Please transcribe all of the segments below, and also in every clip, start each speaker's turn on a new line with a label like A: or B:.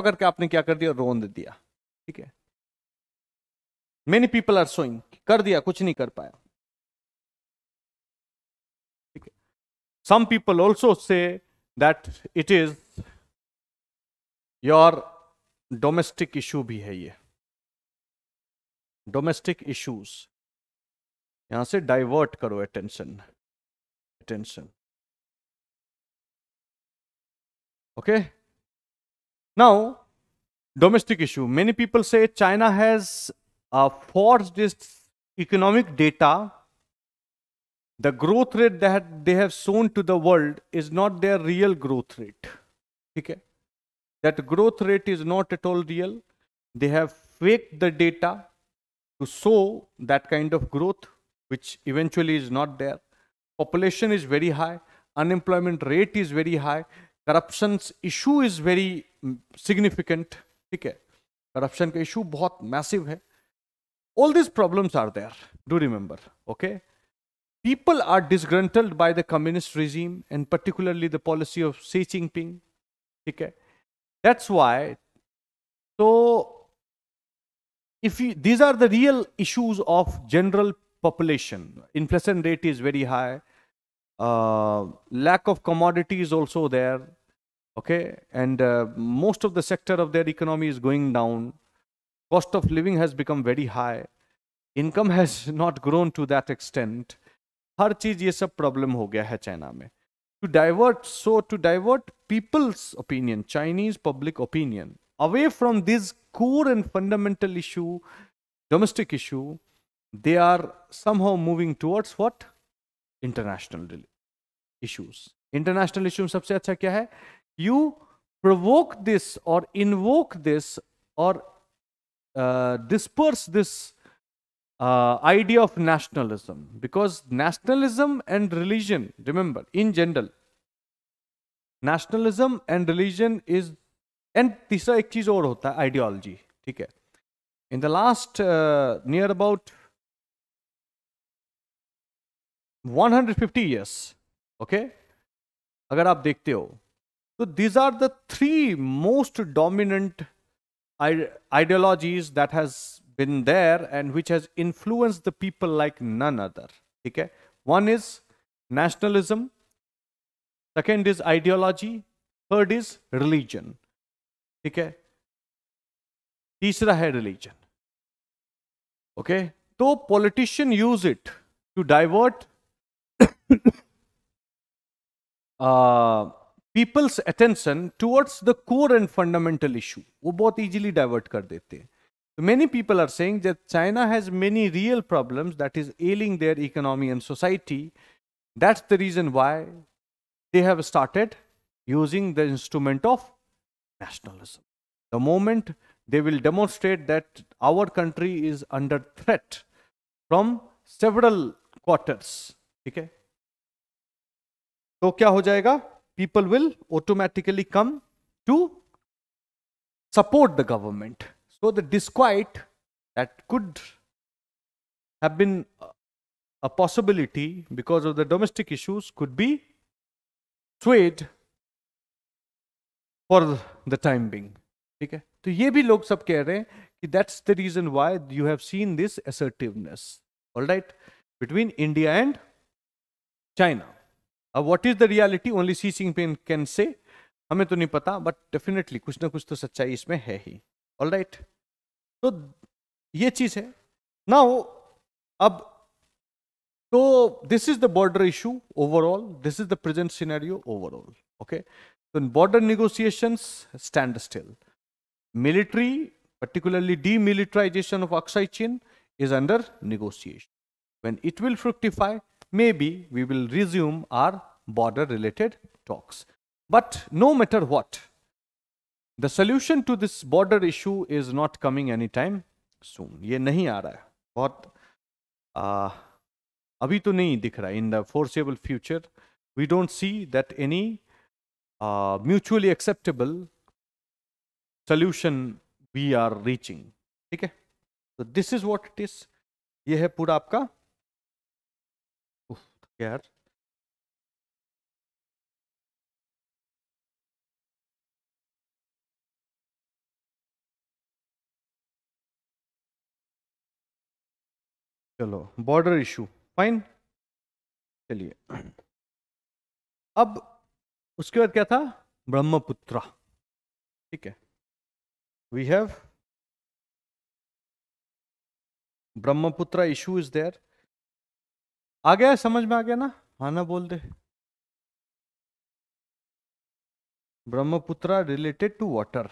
A: पकड़ के आपने क्या कर दिया रोंद दिया ठीक है मेनी पीपल आर सोइंग कर दिया कुछ नहीं कर पाया
B: ठीक है some people also say that it is your domestic issue भी है ये डोमेस्टिक इश्यूज यहां से डाइवर्ट करो attention attention okay okay? Now, domestic issue. Many people say China has uh, forged its economic data. The growth rate that they have shown to the world is not their real growth rate. Okay? That growth rate is not at all real. They have faked the data to show that kind of growth, which eventually is not there. Population is very high, unemployment rate is very high, Corruption's issue is very mm, significant. ठीक है issue का issue बहुत all these problems are there do remember okay people are disgruntled by the communist regime and particularly the policy of xi jinping okay that's why so if these are the real issues of general population inflation rate is very high uh, lack of commodity is also there okay and uh, most of the sector of their economy is going down cost of living has become very high income has not grown to that extent har cheez ye sab problem ho gaya hai china to divert so to divert people's opinion chinese public opinion away from this core and fundamental issue domestic issue they are somehow moving towards what international issues international issues, sabse acha kya hai you provoke this or invoke this or uh, disperse this uh, idea of nationalism because nationalism and religion remember in general nationalism and religion is and this is the और होता uh, है ideology ठीक है इन 150 years, okay? अगर आप देखते हो so these are the three most dominant ideologies that has been there and which has influenced the people like none other. Okay? One is nationalism, second is ideology, third is religion. Okay? तीसरा है religion. Okay politicians use it to divert divert uh, People's attention towards the core and fundamental issue. वो बहुत easily. divert कर देते हैं many people are saying that China has many real problems that is ailing their economy and society. That's the reason why they have started using the instrument of nationalism. The moment they will demonstrate that our country is under threat from several quarters. Okay? तो क्या हो जाएगा people will automatically come to support the government. So the disquiet that could have been a possibility because of the domestic issues could be swayed for the time being. So है तो ये भी लोग सब कह रहे हैं कि that's the reason why you have seen this assertiveness alright अब what is the reality only sea pen can say हमें तो नहीं पता बट डेफिनेटली कुछ ना कुछ तो सच्चाई इसमें है ही ऑल right. तो ये चीज है ना अब तो this is the border issue overall this is the present scenario overall okay तो border negotiations stand still military particularly demilitarization of Aksai Chin is under negotiation when it will fructify maybe we will resume our border related talks. But no matter what, the solution to this border issue is not coming anytime soon. ये नहीं आ रहा है बहुत uh, अभी तो नहीं दिख रहा है in the foreseeable future we don't see that any uh, mutually acceptable solution we are reaching ठीक है is what it is. What it ये है पूरा आपका here चलो बॉर्डर इशू फाइन चलिए अब उसके बाद क्या था ब्रह्मपुत्रा ठीक है
A: we have Brahmaputra
B: issue is there आ गया समझ में आ गया ना हाँ ना बोल दे Brahmaputra related to water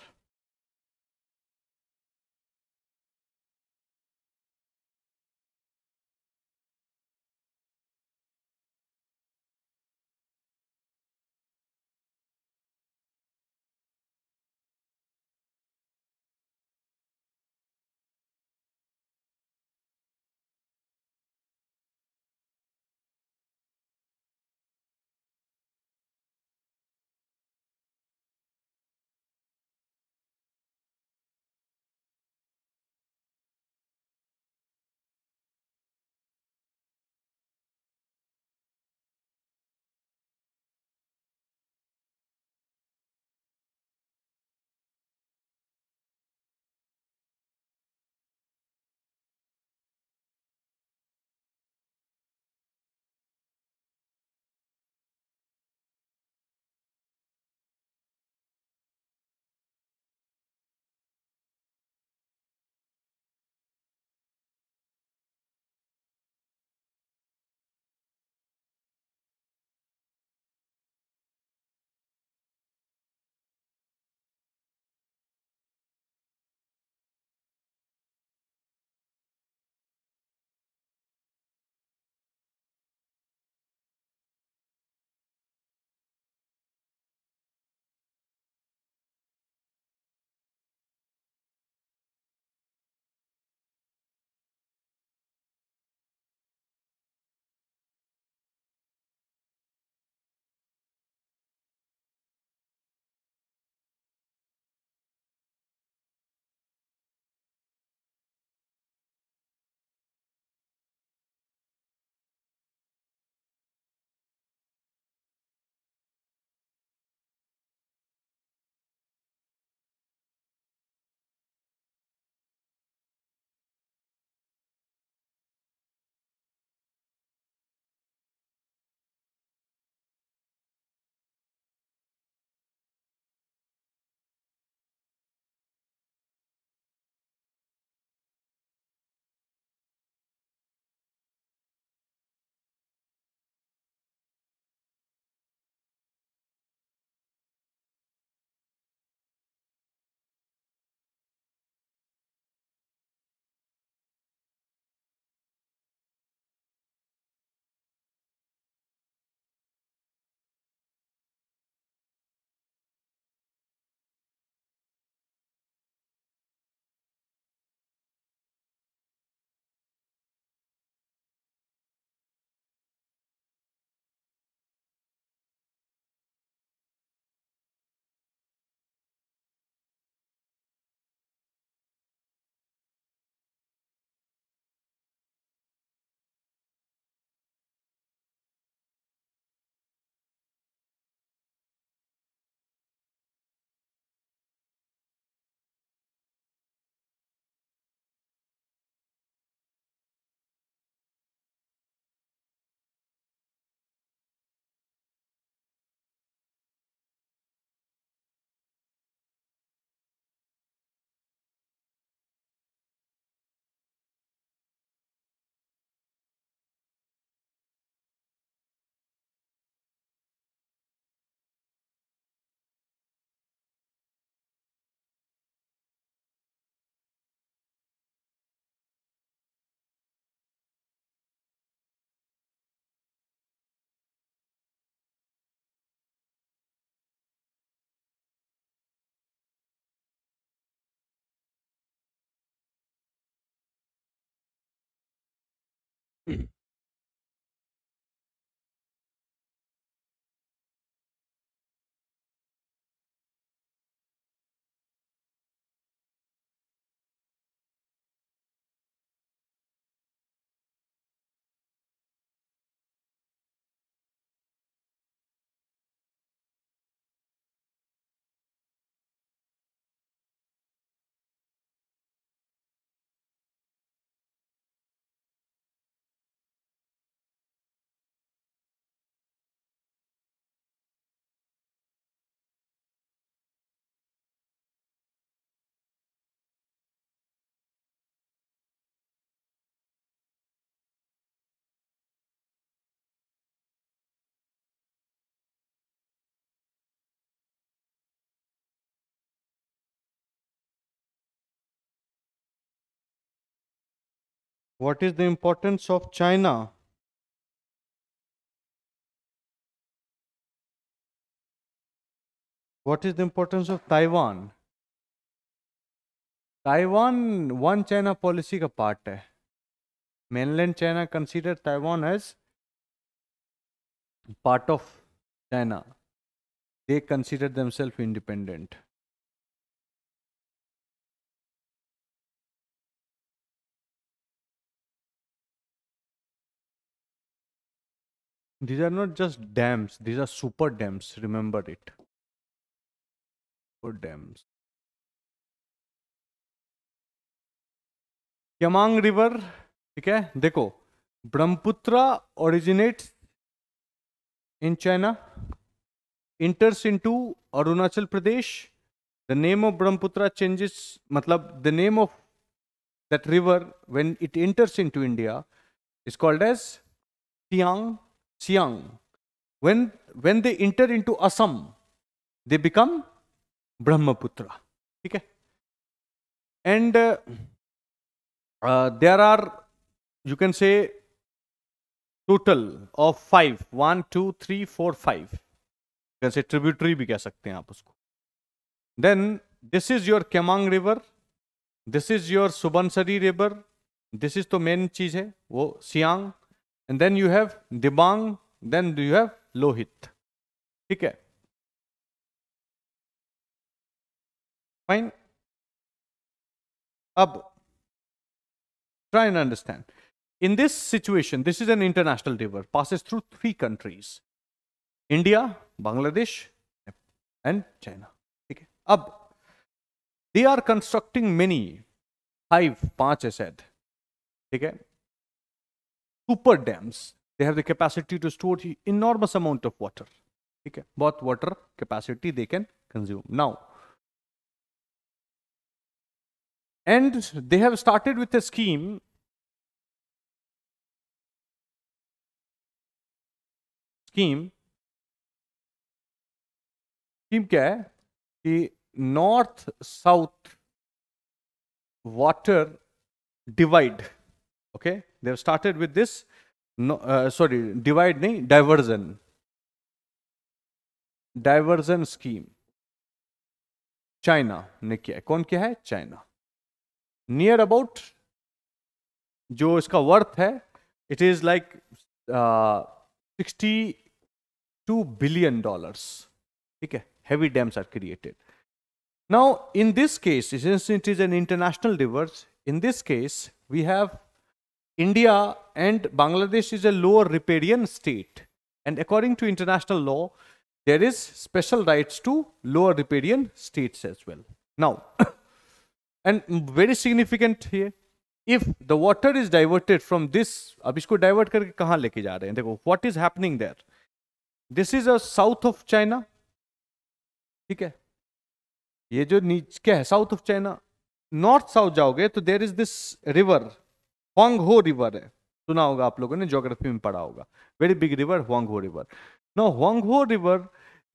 A: Hmm. What is the importance of China?
B: What is the importance of Taiwan? Taiwan one China policy का part है mainland China consider Taiwan as part of China. They consider themselves independent.
A: These are not just dams, these are super dams. Remember it. Super dams. यमांग river ठीक है देखो
B: Brahmaputra originate in China enters into Arunachal Pradesh the name of Brahmaputra changes मतलब the name of that river when it enters into India is called as टियांग Siang. When, when they enter into Assam, they become Brahmaputra. Okay? And uh, uh, there are, you can say, total of five one two three four five जैसे tributary भी कह सकते हैं आप उसको then this is your Kameng river this is your Subansiri river this is तो main चीज है वो Siang and then you have Dibang, then you have Lohit.
A: Okay. Fine.
B: Fine try and understand in this situation this is an international river passes through three countries india bangladesh and china okay ab they are constructing many five panch said ठीक super dams they have the capacity to store enormous amount of water Okay, है water capacity they can consume now and they have started with a scheme
A: scheme Scheme. क्या है कि north south
B: water okay they have started with this no, uh, sorry divide nahi diversion diversion scheme china ne kiya kon china near about jo iska worth hai it is like uh, 62 billion dollars theek hai heavy dams are created now in this case since it is an international diverse in this case we have India and Bangladesh is a lower riparian state. And according to international law, there is special rights to lower riparian states as well. Now, and very significant here, if the water is diverted from this, अब divert karke kahan leke ja रहे हैं what is happening there? This is a south of China, ठीक है ये जो नीच क्या है south of China north south जाओगे तो there is this river. Hwang Ho river है सुना होगा आप लोगों ने ज्योग्राफी में पढ़ा होगा very big river Hwang Ho river no Hwang Ho river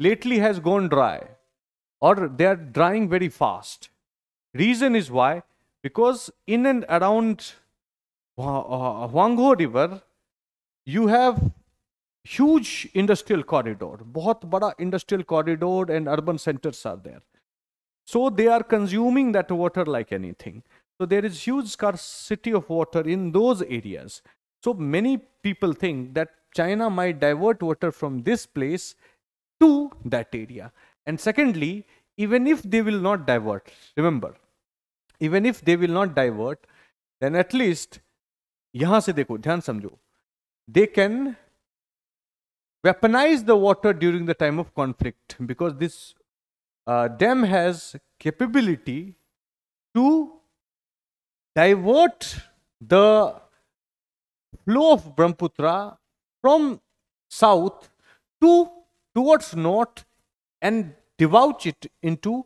B: lately has gone dry और they are drying very fast reason is why because in and around Hwang Ho river you have huge industrial corridor बहुत बड़ा industrial corridor and urban centres are there so they are consuming that water like anything So there is huge scarcity of water in those areas. So many people think that China might divert water from this place to that area. And secondly, even if they will not divert, remember, even if they will not divert, then at least यहाँ से देखो ध्यान समझो they can weaponize the water during the time of conflict because this uh, dam has capability to divert the flow of Brahmaputra from south to towards north and debouch it into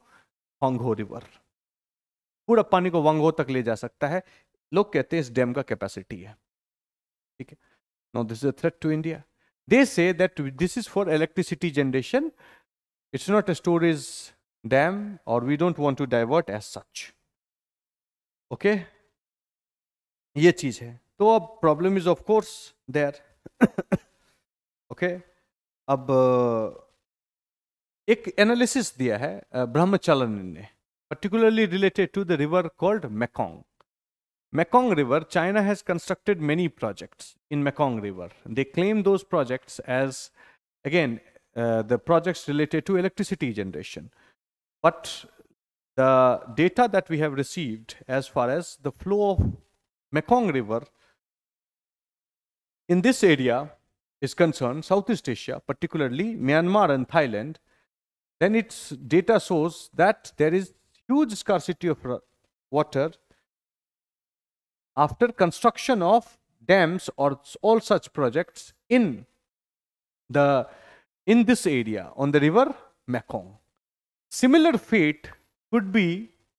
B: Hongho River. Pura pani ko Wangho tak le ja sakta hai. Log kehte capacity Now this is a threat to India. They say that this is for electricity generation. It's not a storage dam or we don't want to divert as such. Okay. ये चीज है तो अब problem is of course there okay अब एक analysis दिया है ब्रह्मचालन ने particularly related to the river called Mekong Mekong river China has constructed many projects in Mekong river they claim those projects as again the projects related to electricity generation but the data that we have received as far as the flow of Mekong River in this area is concerned, Southeast Asia, particularly Myanmar and Thailand, then its data shows that there is huge scarcity of water after construction of dams or all such projects in the in this area on the river Mekong. Similar fate could be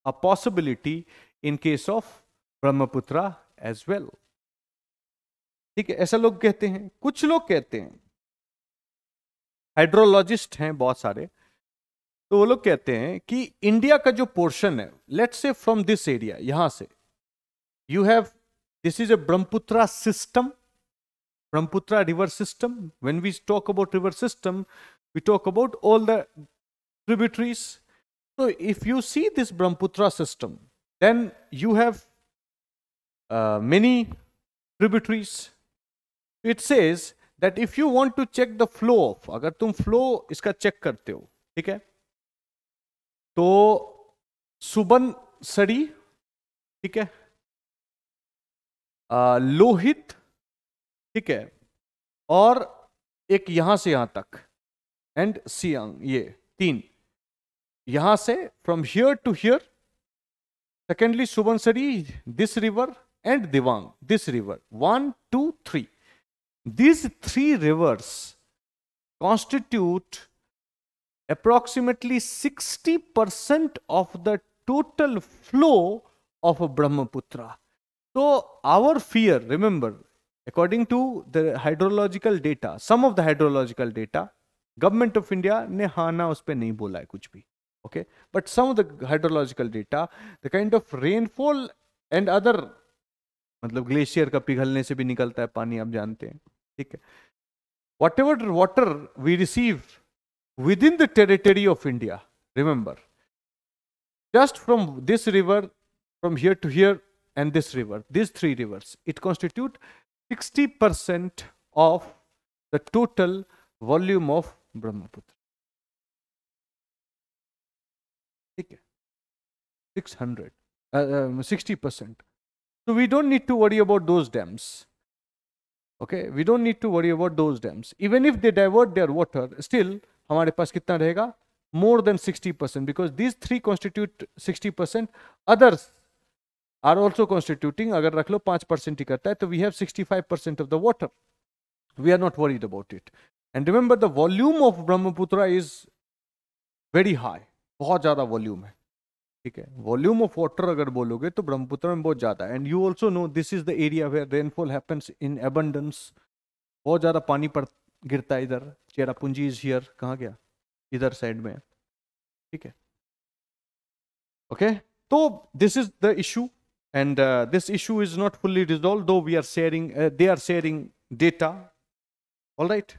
B: a possibility in case of Brahmaputra as well ठीक है ऐसा लोग कहते हैं कुछ लोग कहते हैं हाइड्रोलॉजिस्ट हैं बहुत सारे तो वो लोग कहते हैं कि इंडिया का जो पोर्शन है लेट से फ्रॉम दिस एरिया यहां से you have this is a Brahmaputra system Brahmaputra river system when we talk about river system we talk about all the tributaries तो if you see this Brahmaputra system then you have uh, many tributaries. It says that if you want to check the flow of, अगर तुम flow इसका check करते हो ठीक है तो सुबन
A: सड़ी ठीक है आ, लोहित
B: ठीक है और एक यहां से यहां तक एंड सियांग ये तीन यहां से from here to here secondly Subansiri this river and Wang, this river. One, two, three. These three rivers constitute approximately 60% of the total flow of Brahmaputra. So our fear, remember, according to the hydrological data, some of the hydrological data, government of India ne हाँ ना उस पर नहीं kuch bhi, okay but some of the hydrological data the kind of rainfall and other मतलब glacier का पिघलने से भी निकलता है पानी आप जानते हैं ठीक है whatever water we receive within the territory of India remember just from this river from here to here and this river this three rivers it constitute sixty percent of the total volume of Brahmaputra
A: ठीक है six
B: hundred sixty percent So we don't need to worry about those dams. Okay, we don't need to worry about those dams. Even if they divert their water, still हमारे पास कितना रहेगा More than 60% because these three constitute 60%. Others are also constituting, अगर रख लो 5% ही करता है तो we have 65% of the water. We are not worried about it. And remember the volume of Brahmaputra is very high. बहुत ज़्यादा volume है. ठीक है वॉल्यूम ऑफ वाटर अगर बोलोगे तो ब्रह्मपुत्र में बहुत ज़्यादा and you also know this is the area where rainfall happens in abundance बहुत ज़्यादा पानी पर गिरता है इधर चेरापूंजी इज हियर कहाँ गया इधर साइड में ठीक है ओके तो this is the issue and this issue is not fully resolve though we are sharing they are sharing data all right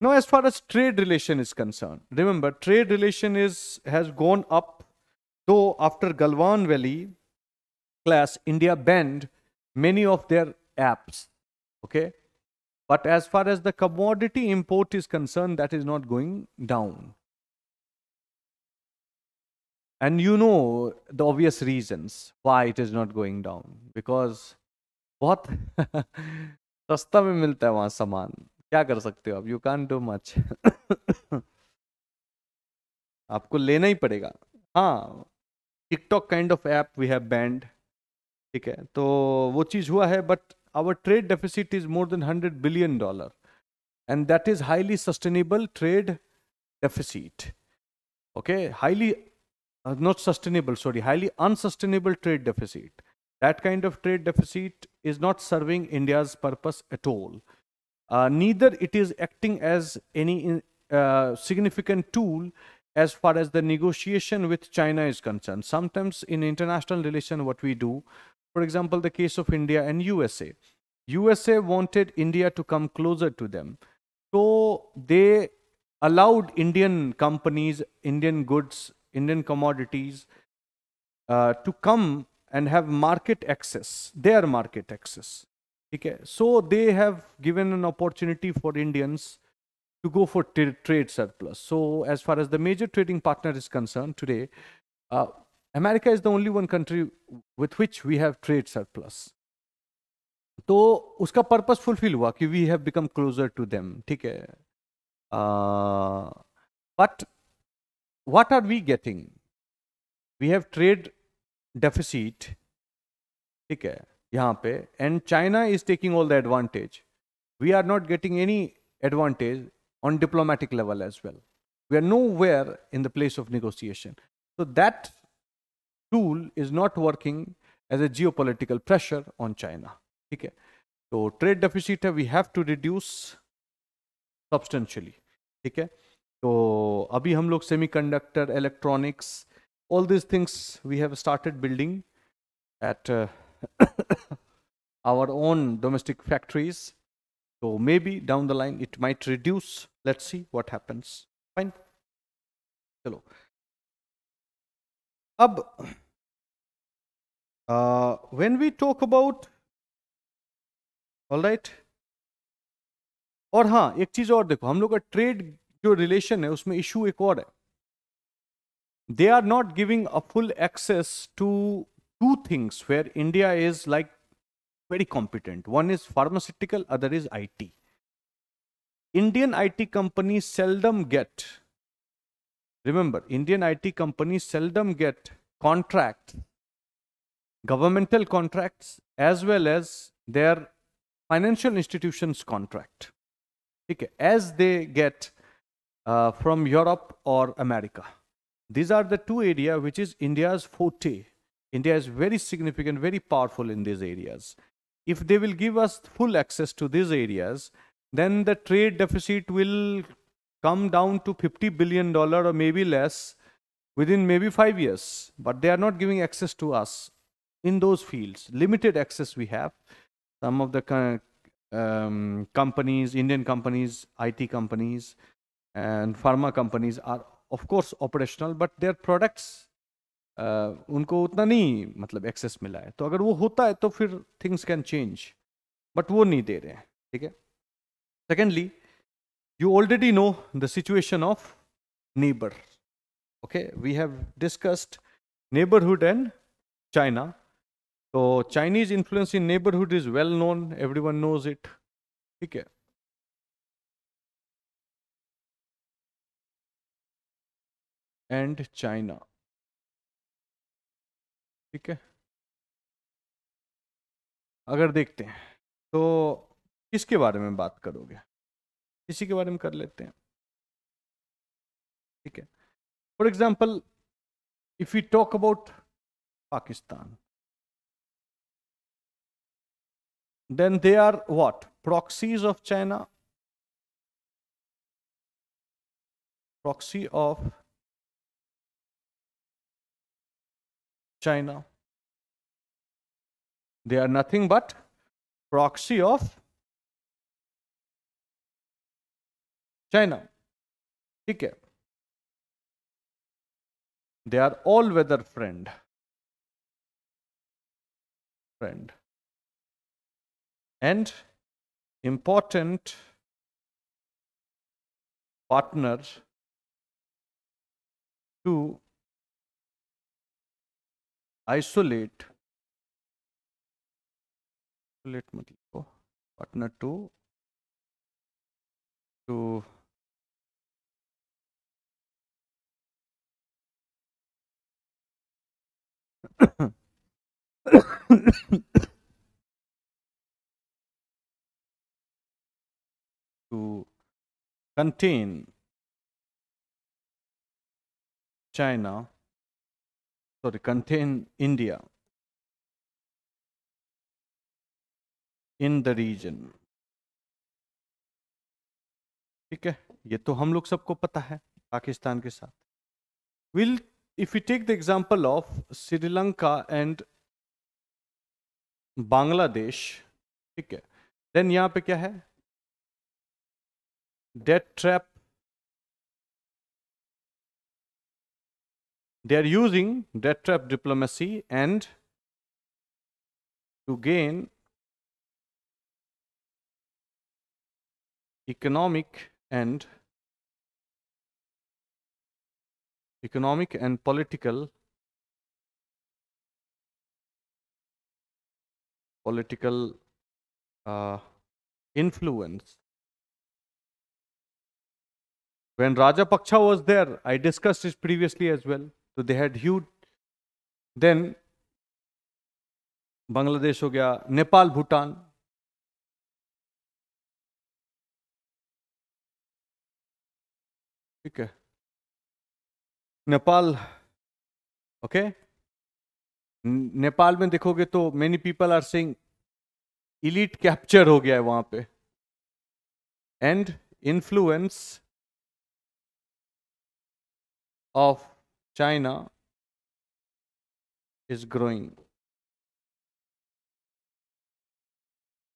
B: Now, as far as trade relation is concerned, remember trade relation is has gone up, though after Galwan Valley class, India banned many of their apps. Okay, but as far as the commodity import is concerned, that is not going down. And you know the obvious reasons why it is not going down because बहुत में मिलता है वहाँ सामान क्या कर सकते हो आप यू कैन डू मच आपको लेना ही पड़ेगा हाँ TikTok kind of app we have banned ठीक है तो वो चीज़ हुआ है but our trade deficit is more than hundred billion dollar and that is highly sustainable trade deficit okay highly not sustainable sorry highly unsustainable trade deficit that kind of trade deficit is not serving India's purpose at all Uh, neither it is acting as any uh, significant tool as far as the negotiation with China is concerned. Sometimes in international relation, what we do, for example, the case of India and USA. USA wanted India to come closer to them. So they allowed Indian companies, Indian goods, Indian commodities uh, to come and have market access, their market access okay so they have given an opportunity for indians to go for trade surplus. So, as far as the major trading partner is concerned today, uh, America is the only one country with which we have trade surplus. तो उसका purpose fulfil हुआ कि we have become closer to them ठीक है but what are we getting we have trade deficit ठीक है यहाँ पे and China is taking all the advantage we are not getting any on diplomatic level as well. We are nowhere in the place of negotiation. So that tool is not working as a geopolitical pressure on China. Okay. So trade deficit we have to reduce substantially. ठीक है तो अभी हम लोग semiconductor electronics all this things we have our own domestic factories. So maybe down the line it might reduce. Let's see what happens. Fine. Hello. अब
A: uh, when we talk about
B: all right और हाँ एक चीज और देखो हम लोग का ट्रेड जो रिलेशन है उसमें इशू एक और है they are not giving a full access to two things where India is like very competent. One is pharmaceutical, other is IT. Indian IT companies seldom get, remember, Indian IT companies seldom get contract, governmental contracts as well as their financial institutions contract. Okay, as they get uh, from Europe or America. These are the two area which is India's forte India is very significant, very powerful in these areas. If they will give us full access to these areas, then the trade deficit will come down to 50 billion dollar or maybe less within maybe 5 years but they are not giving access to us in those fields limited access we have some of the um, companies indian companies it companies and pharma companies are of course operational but their products उनको उतना नहीं मतलब access मिला है तो अगर वो होता है तो फिर थिंग्स कैन चेंज बट वो नहीं दे रहे हैं ठीक है secondly you already know the situation of neighbour okay we have discussed neighbourhood and China तो Chinese influence in neighbourhood is well known everyone knows it ठीक है
A: एंड चाइना ठीक है अगर देखते हैं तो किसके बारे में बात करोगे किसी के बारे में कर लेते हैं ठीक है for example if you talk about Pakistan then they are what proxies of China proxy of China. They are nothing but proxy of China. Okay. they are all weather friend friend and important partner to isolate isolate मतलब partner 2 to to contain China sorry, contain India
B: in the region. ठीक है ये तो हम लोग सबको पता है पाकिस्तान के साथ will if you take the example of Sri Lanka and Bangladesh ठीक है देन यहां पे क्या है debt trap
A: They are using debt trap diplomacy and to gain economic and economic and political political
B: uh, influence when Rajapaksha was there, I discussed it previously as well. तो they had huge then Bangladesh हो गया नेपाल भूटान ठीक है Nepal okay Nepal में देखोगे तो many people are saying elite capture हो गया है वहां पे and influence
A: of China is growing.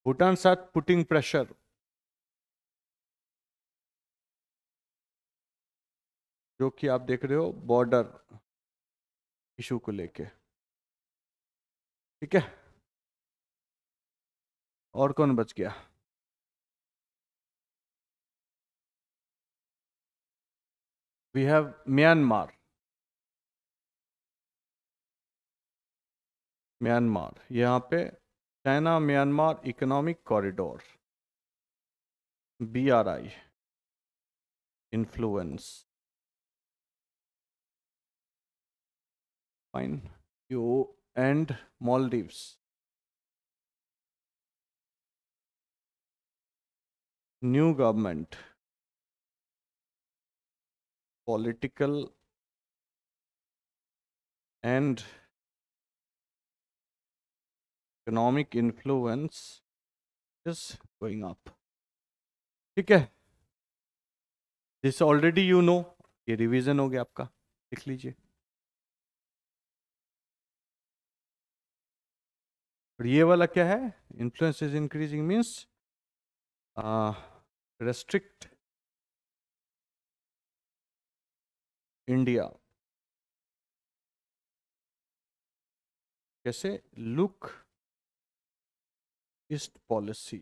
A: Bhutan is putting pressure. जो कि आप देख रहे हो बॉर्डर इशू को लेके ठीक है और कौन बच गया वी हैव म्यांमार म्यांमार यहाँ पे China Myanmar economic corridor B R I influence fine you and Maldives new government political and economic influence is going up ठीक है दिस
B: ऑलरेडी यू नो ये रिवीजन हो गया आपका लिख लीजिए और ये वाला क्या है influence is increasing
A: means restrict India कैसे लुक ईस्ट पॉलिसी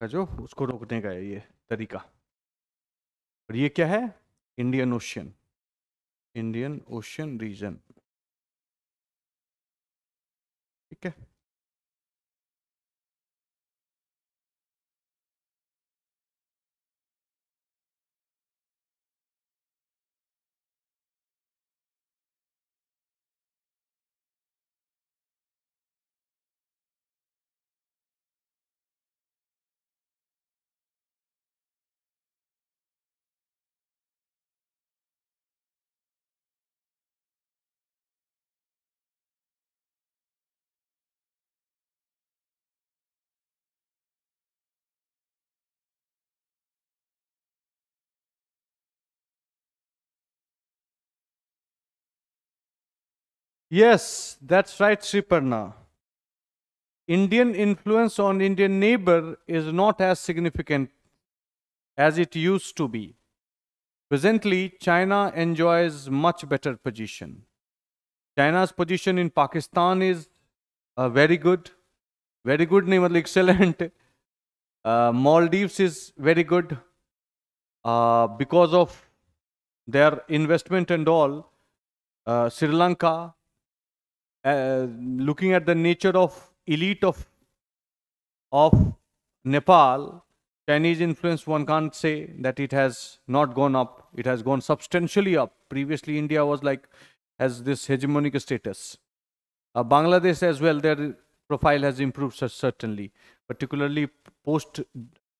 B: का जो उसको रोकने का है ये तरीका और ये क्या है Indian ocean Indian ocean
A: region ठीक है
B: Yes, that's right, Sriparna. Indian influence on Indian neighbor is not as significant as it used to be. Presently, China enjoys much better position. China's position in Pakistan is uh, very good. Very good नहीं excellent. Uh, Maldives is very good uh, because of their investment and all. Uh, Sri Lanka, uh, looking at the nature of elite of of Nepal, Chinese influence, one can't say that it has not gone up. It has gone substantially up. Previously, India was like has this hegemonic status. Uh, Bangladesh as well, their profile has improved certainly, particularly post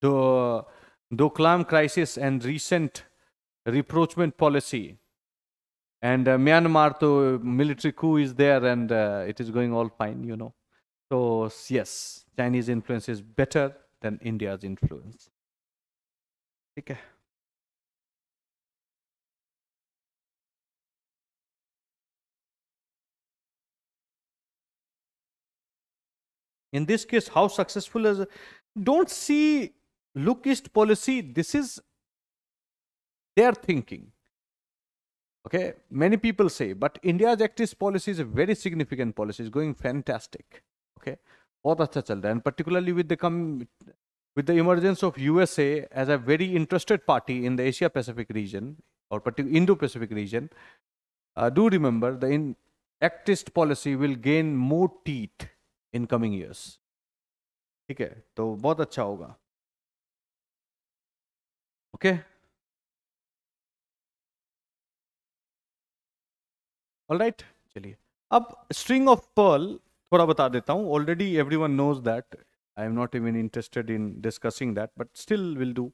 B: the Doklam crisis and recent rapprochement policy and uh, Myanmar, to military coup is there and uh, it is going all fine, you know. So, yes, Chinese influence is better than India's influence. Okay. in this case how successful is don't see lookist policy this is their thinking Okay, many people say, but India's activist policy is a very significant policy. It's going fantastic. Okay, बहुत अच्छा and particularly with the with the emergence of USA as a very interested party in the Asia Pacific region or Indo Pacific region. Uh, do remember the in activist policy will gain more teeth in coming years. Okay, so तो बहुत okay? Right चलिए अब string of pearl थोड़ा बता देता हूँ already everyone knows that I am not even interested in discussing that but still will do